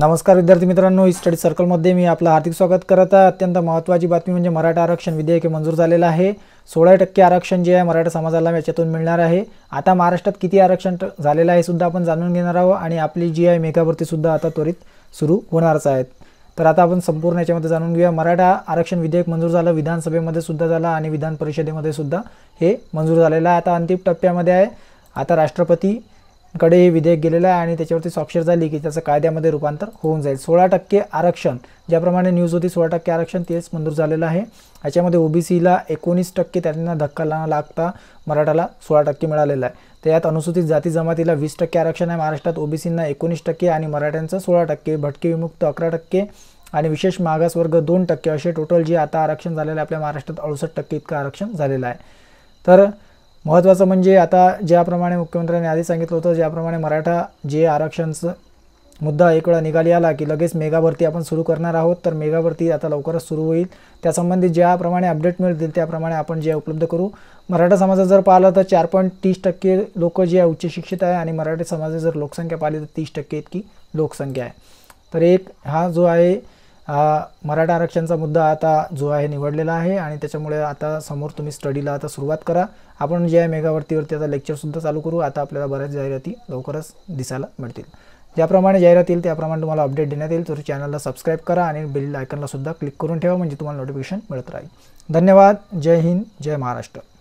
नमस्कार विद्यार्थी मित्रांनो स्टडी सर्कलमध्ये मी आपलं हार्दिक स्वागत करत आहे अत्यंत महत्त्वाची बातमी म्हणजे मराठा आरक्षण विधेयक मंजूर झालेलं आहे सोळा टक्के आरक्षण जे आहे मराठा समाजाला याच्यातून मिळणार आहे आता महाराष्ट्रात किती आरक्षण झालेलं आहे सुद्धा आपण जाणून घेणार आहोत आणि आपली जी आहे मेघाभरतीसुद्धा आता त्वरित सुरू होणारच आहेत तर आता आपण संपूर्ण याच्यामध्ये जाणून घेऊया मराठा आरक्षण विधेयक मंजूर झालं विधानसभेमध्ये सुद्धा झालं आणि विधान परिषदेमध्ये सुद्धा हे मंजूर झालेलं आहे आता अंतिम टप्प्यामध्ये आहे आता राष्ट्रपती कडे हे विधेयक गेलेलं आहे आणि त्याच्यावरती स्वाक्षर झाली की त्याचं कायद्यामध्ये रूपांतर होऊन जाईल सोळा टक्के आरक्षण ज्याप्रमाणे न्यूज होती सोळा टक्के आरक्षण तेच मंजूर झालेलं आहे याच्यामध्ये ओबीसीला एकोणीस टक्के त्यांना धक्का ला लागता मराठाला सोळा टक्के मिळालेलं आहे तर यात अनुसूचित जाती जमातीला वीस टक्के आरक्षण आहे महाराष्ट्रात ओबीसींना एकोणीस टक्के आणि मराठ्यांचं सोळा टक्के भटके विमुक्त अकरा टक्के आणि विशेष मागासवर्ग दोन टक्के असे टोटल जे आता आरक्षण झालेलं आहे आपल्या महाराष्ट्रात अडुसष्ट टक्के इतकं आरक्षण झालेलं आहे तर महत्त्वाचं म्हणजे आता ज्याप्रमाणे मुख्यमंत्र्यांनी आधी सांगितलं होतं ज्याप्रमाणे मराठा जे आरक्षणचं मुद्दा एक वेळा निघाली आला की लगेच मेगाभरती आपण सुरू करणार आहोत तर मेगाभरती आता लवकरच सुरू होईल त्यासंबंधी ज्याप्रमाणे अपडेट मिळतील त्याप्रमाणे आपण जे उपलब्ध करू मराठा समाजात जर पाहिलं तर चार पॉईंट तीस टक्के लोक जे आहे उच्च शिक्षित आहे आणि मराठी समाजात जर लोकसंख्या पाहिली तर तीस टक्के इतकी लोकसंख्या आहे तर एक हा जो आहे हा मराठा आरक्षणचा मुद्दा आता जो आहे निवडलेला आहे आणि त्याच्यामुळे आता समोर तुम्ही स्टडीला आता सुरुवात करा आपण जे आहे मेगावरतीवरती आता लेक्चरसुद्धा चालू करू आता आपल्याला बऱ्याच जाहिराती लवकरच दिसायला मिळतील ज्याप्रमाणे जाहिरात येईल त्याप्रमाणे तुम्हाला अपडेट देण्यात येईल तर चॅनलला सबस्क्राईब करा आणि बेल आयकनलासुद्धा क्लिक करून ठेवा म्हणजे तुम्हाला नोटिफिकेशन मिळत राहील धन्यवाद जय हिंद जय महाराष्ट्र